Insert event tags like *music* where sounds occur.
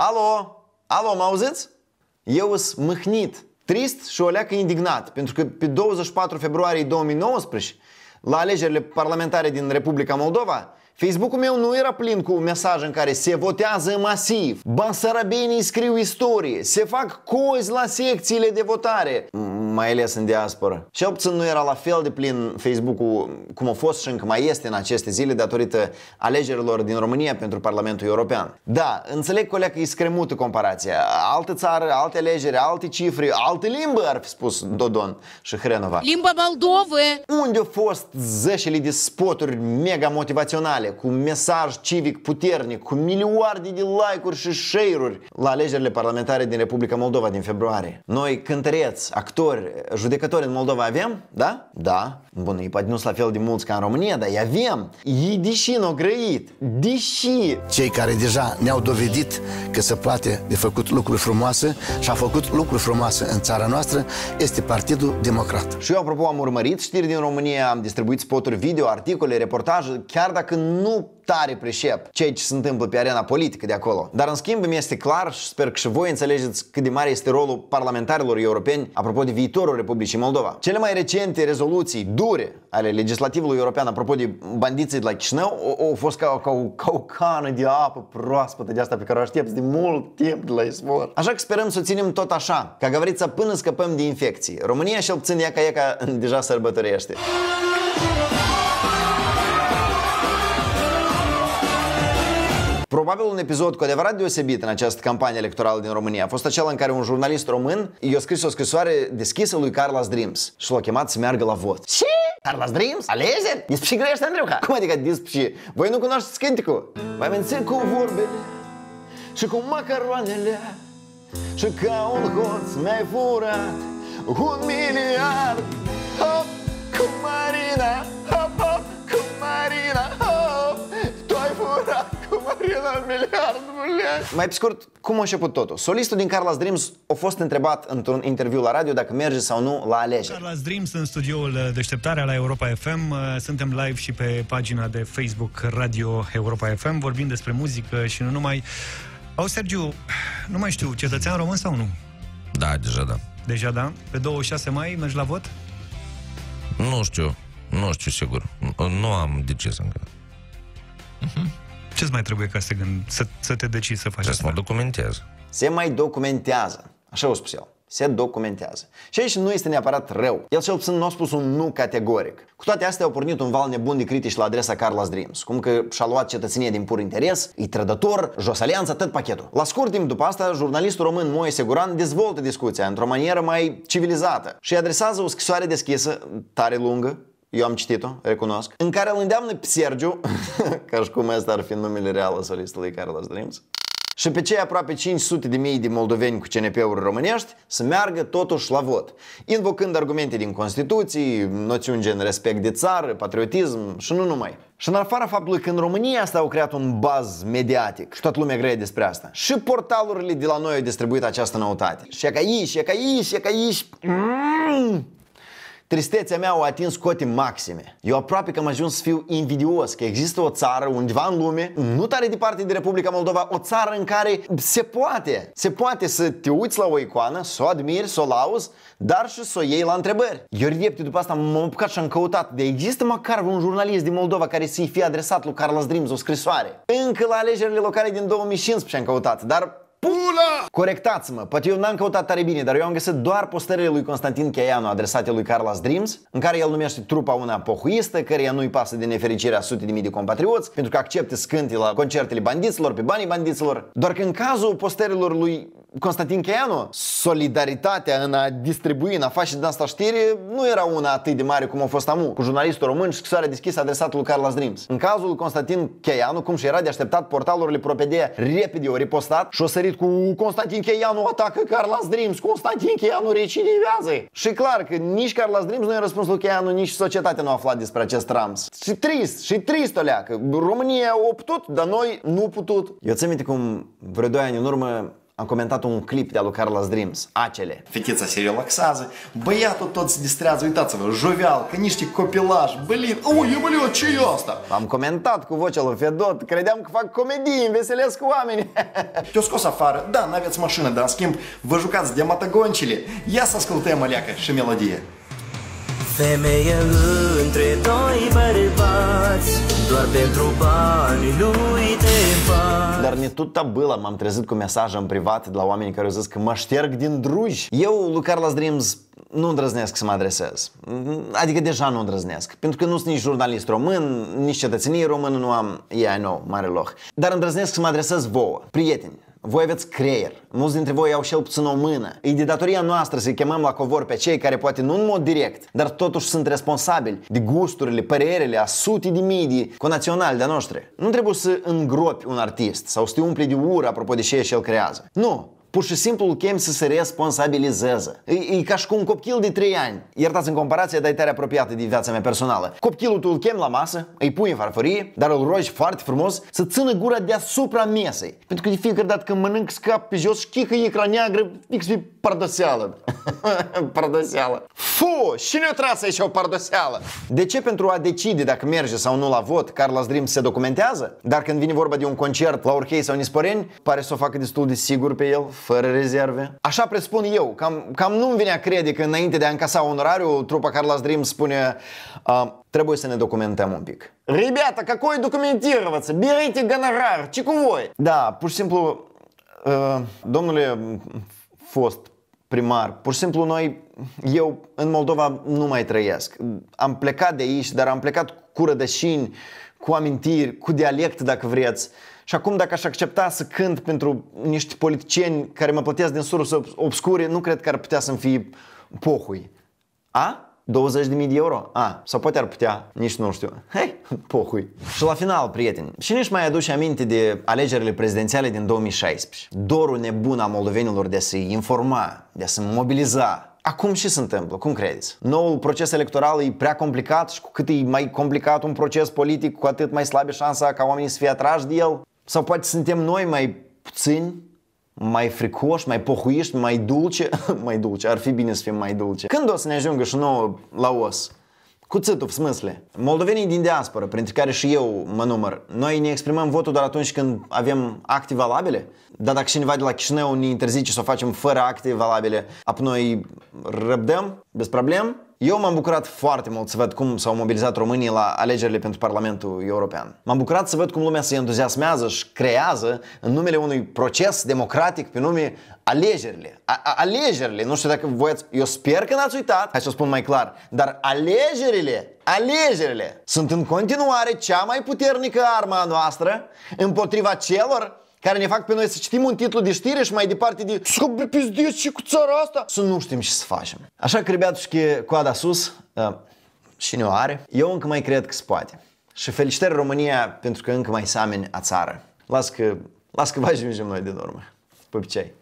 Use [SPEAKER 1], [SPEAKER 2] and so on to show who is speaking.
[SPEAKER 1] Alo! Alo, mă auziți? Eu sunt mâhnit, trist și o leacă indignat, pentru că pe 24 februarie 2019, la alegerile parlamentare din Republica Moldova, Facebook-ul meu nu era plin cu un mesaj în care se votează masiv, basarabenii scriu istorie, se fac cozi la secțiile de votare mai ales în diaspora. Și opțiun nu era la fel de plin Facebook-ul cum a fost și încă mai este în aceste zile datorită alegerilor din România pentru Parlamentul European. Da, înțeleg colea că e scremută comparația. Altă țară, alte alegeri, alte cifre, alte limbă ar fi spus Dodon și Hrenova. Limba Moldovă! Unde au fost zeșele de spoturi mega motivaționale, cu mesaj civic puternic, cu milioarde de like-uri și share-uri la alegerile parlamentare din Republica Moldova din februarie. Noi cântăreți, actori, judecători în Moldova avem? Da? Da. Bun, îi poate nu la fel de mulți ca în România, dar îi avem. Ei deși n-au grăit, deși... Cei care deja ne-au dovedit că se poate de făcut lucruri frumoase și a făcut lucruri frumoase în țara noastră este Partidul Democrat. Și eu, apropo, am urmărit știri din România, am distribuit spoturi video, articole, reportaje, chiar dacă nu tare pricep ceea ce se întâmplă pe arena politică de acolo. Dar în schimb îmi este clar și sper că și voi înțelegeți cât de mare este rolul parlamentarilor europeni apropo de viitorul Republicii Moldova. Cele mai recente rezoluții dure ale legislativului european apropo de bandiții de la Chișinău au fost ca, ca, ca o cană de apă proaspătă de asta pe care o aștepți de mult timp de la izvor. Așa că sperăm să o ținem tot așa, ca gavrița până scăpăm de infecții. România și-l țin ea ca ea ca deja sărbătorește. Probabil un episod cu adevărat deosebit în această campanie electorală din România a fost acela în care un jurnalist român i-a scris o scrisoare deschisă lui Carlos Dreams și l-a chemat să meargă la vot. Și Carlos Dreams? Alege? Despre grește, Andreuca? Cum adică dispși? Voi nu cunoașteți cântecul? Mai mențin cu vorbele și cu macaroanele și ca un hoț mi-ai furat un miliard Hop, cu Marina Marina, miliard, mulea. Mai pe scurt, cum a început totul? Solistul din Carlos Dreams a fost întrebat într-un interviu la radio dacă merge sau nu la alegeri. Carlos Dreams în studioul Deșteptarea la Europa FM. Uh, suntem live și pe pagina de Facebook Radio Europa FM. Vorbim despre muzică și nu numai. Au, Sergiu, nu mai știu, cetățean român sau nu? Da, deja da. Deja da? Pe 26 mai mergi la vot? Nu știu, nu știu sigur. Nu am de încă. să mhm. huh ce mai trebuie ca să te, gând, să, să te decizi să faci asta? să mă documentez. Se mai documentează. Așa o spus eu. Se documentează. Și aici nu este neapărat rău. El cel puțin nu a spus un nu categoric. Cu toate astea au pornit un val nebun de critici la adresa Carlos Dreams, cum că și-a luat cetățenie din pur interes, e trădător, jos alianța, tot pachetul. La scurt timp după asta, jurnalistul român Moise Seguran dezvoltă discuția într-o manieră mai civilizată și adresează o scrisoare deschisă, tare lungă, eu am citit-o, recunosc, în care îl îndeamnă pe Sergiu, *laughs* ca și cum asta ar fi numele real al solistului Carlos Dreams, și pe cei aproape 500 de mii de moldoveni cu CNP-uri românești să meargă totuși la vot, invocând argumente din Constituții, noțiuni gen respect de țară, patriotism și nu numai. Și în afara faptului că în România asta au creat un baz mediatic și toată lumea greie despre asta. Și portalurile de la noi au distribuit această noutate. Și e ca aici, e ca aici, e ca aici. Mm! Tristețea mea a atins cote maxime. Eu aproape că am ajuns să fiu invidios că există o țară undeva în lume, nu tare departe de Republica Moldova, o țară în care se poate, se poate să te uiți la o icoană, să o admiri, să o lauzi, dar și să o iei la întrebări. Eu repede după asta m-am apucat și am căutat de există măcar un jurnalist din Moldova care să-i fie adresat lui Carlos Dreams o scrisoare. Încă la alegerile locale din 2015 am căutat, dar pula! Corectați-mă, poate eu n-am căutat tare bine, dar eu am găsit doar postările lui Constantin Cheianu adresate lui Carlos Dreams, în care el numește trupa una pohuistă, ea nu-i pasă de nefericirea sute de mii de compatrioți, pentru că acceptă scânte la concertele bandiților, pe banii bandiților. Doar că în cazul postărilor lui Constantin Cheanu, solidaritatea în a distribui, în a face din asta știri, nu era una atât de mare cum a fost amu, cu jurnalistul român și scrisoarea deschisă adresată lui Carla Dreams. În cazul Constantin Cheianu, cum și era de așteptat, portalurile propedea repede o ripostat și o sărit cu Constantin Cheianu atacă Carla Dreams, Constantin Cheianu recidivează. Și clar că nici Carla Dreams nu i-a răspuns lui Cheianu, nici societatea nu a aflat despre acest trams. Și trist, și trist o leacă. România a putut, dar noi nu putut. Eu ți minte cum vreo 2 ani în urmă am comentat un clip de-a lui Carlos Dreams, acele. Fetița se relaxează, băiatul tot se distrează, uitați-vă, jovial, ca niște copilași, blin, ui, blin, ce e asta? Am comentat cu vocea lui Fedot, credeam că fac comedii, îmi cu oamenii. *laughs* Te-o scos afară, da, n-aveți mașină, dar în schimb, vă jucați de matagoncile. Ia să ascultăm, Aleaca, și melodie. Femeie între doi bărbați Doar pentru bani lui te faci Dar ne tot tabâlă m-am trezit cu mesaje în privat de la oameni care au zis că mă șterg din druji Eu, lui Carlos Dreams, nu îndrăznesc să mă adresez. Mm, adică deja nu îndrăznesc. Pentru că nu sunt nici jurnalist român, nici cetățenie român, nu am, yeah, I know, mare loc. Dar îndrăznesc să mă adresez vouă, prieteni, voi aveți creier. Mulți dintre voi au cel puțin o mână. E de datoria noastră să-i chemăm la covor pe cei care poate nu în mod direct, dar totuși sunt responsabili de gusturile, părerele a sute de mii de conaționali de noștri. Nu trebuie să îngropi un artist sau să te umpli de ură apropo de ce el creează. Nu, pur și simplu îl chem să se responsabilizeze. E, e ca și cu un copil de 3 ani. Iertați în comparație, dar e tare apropiată de viața mea personală. Copilul tu îl chem la masă, îi pui în farfurie, dar îl rogi foarte frumos să țină gura deasupra mesei. Pentru că de fiecare dată când mănânc scap pe jos, știi că e neagră fix pe pardoseală. *laughs* pardoseală. Fu, și ne-o trasă aici o pardoseală. De ce pentru a decide dacă merge sau nu la vot, Carla Dream se documentează? Dar când vine vorba de un concert la Orhei sau Nisporeni, pare să o facă destul de sigur pe el, fără rezerve? Așa presupun eu, cam, cam nu-mi vine a crede că înainte de a încasa onorariu, trupa Carlos Dream spune uh, Trebuie să ne documentăm un pic. Ребята, какой документироваться? Берите гонорар, чековой! Da, pur și simplu, uh, domnule fost primar, pur și simplu noi, eu în Moldova nu mai trăiesc. Am plecat de aici, dar am plecat cu rădășini, cu amintiri, cu dialect, dacă vreți. Și acum dacă aș accepta să cânt pentru niște politicieni care mă plătesc din surse obscure, nu cred că ar putea să-mi fie pohui. A? 20.000 de euro? A, sau poate ar putea, nici nu știu. Hei, *laughs* pohui. Și la final, prieteni, și nici mai aduce aminte de alegerile prezidențiale din 2016. Dorul nebun a moldovenilor de a se informa, de a se mobiliza, Acum ce se întâmplă? Cum credeți? Noul proces electoral e prea complicat și cu cât e mai complicat un proces politic, cu atât mai slabe șansa ca oamenii să fie atrași de el? Sau poate suntem noi mai puțini, mai fricoși, mai pohuiști, mai dulce. *laughs* mai dulce, ar fi bine să fim mai dulce. Când o să ne ajungă și nouă la os? Cu țâtul, smâsle. Moldovenii din diaspora, printre care și eu mă număr, noi ne exprimăm votul doar atunci când avem acte valabile? Dar dacă cineva de la Chișinău ne interzice să o facem fără acte valabile, apoi noi răbdăm, bez problem, eu m-am bucurat foarte mult să văd cum s-au mobilizat românii la alegerile pentru Parlamentul European. M-am bucurat să văd cum lumea se entuziasmează și creează în numele unui proces democratic pe nume alegerile. A- a- alegerile, nu știu dacă voi ați... Eu sper că n-ați uitat, hai să o spun mai clar, dar alegerile alegerile sunt în continuare cea mai puternică armă a noastră împotriva celor care ne fac pe noi să citim un titlu de știre și mai departe de Să și cu țara asta? Să nu știm ce să facem. Așa că, și coada sus, uh, și ne o are, eu încă mai cred că se poate. Și felicitări România pentru că încă mai sameni a țară. Las că, las că vă *laughs* ajungem noi din urmă. Pupicei!